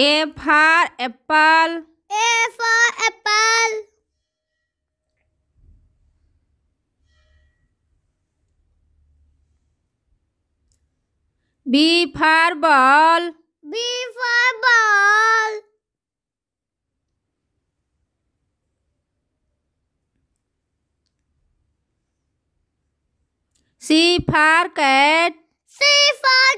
A for apple. A for apple. B for ball. B for ball. C for cat. C for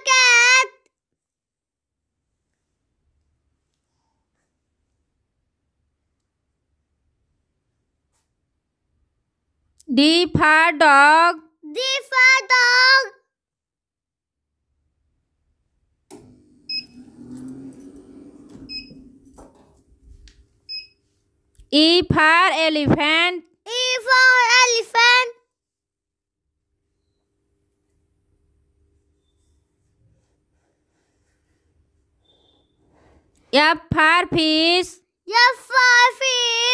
D for dog. D for dog. E for elephant. E for elephant. F for fish. F for fish.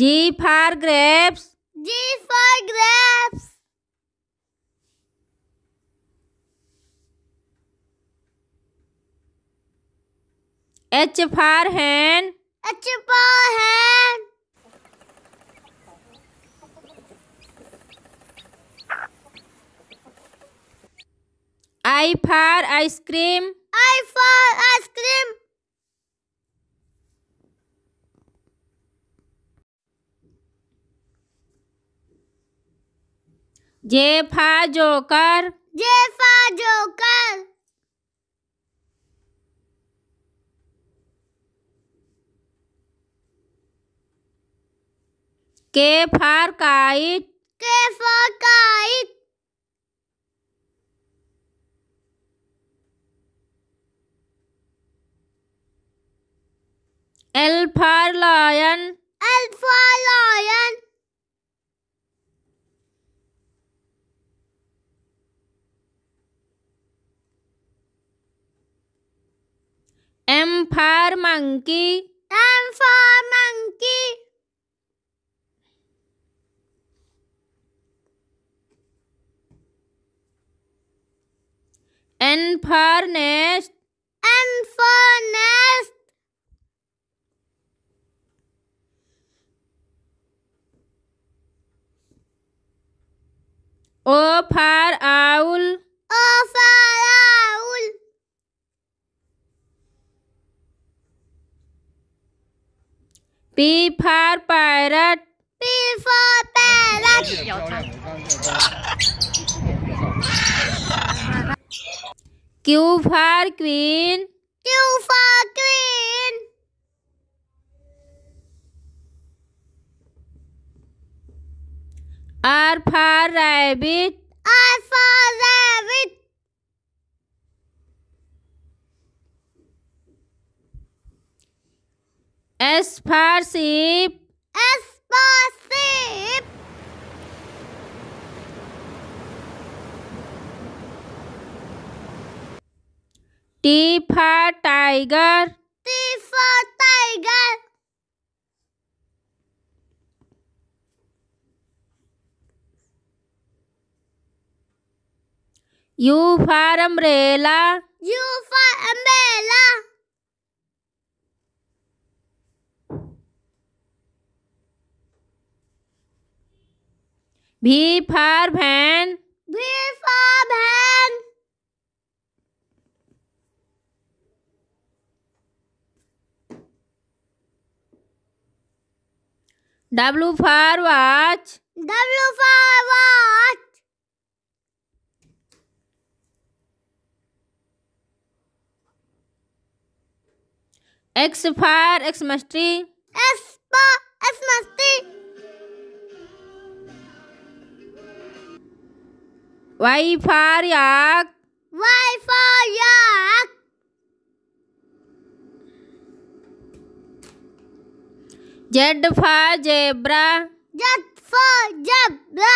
G for grapes. G for grapes. H for hand. H for hand. I for ice cream. I for ice cream. जे फा joker जे फा joker के for kite K for kite L for M for monkey. M for monkey. N for nest. N for nest. O for owl. P for parrot. P for parrot. Q for queen. Q for queen. R for rabbit. R for rabbit. Esparcip. Esparcip. T for tiger. T for tiger. U for umbrella. U for umbrella. V for van. V for van. W for watch. W for watch. X for X mastery. X for Vajfárják! Vajfárják! Z for zebra. Z for zebra.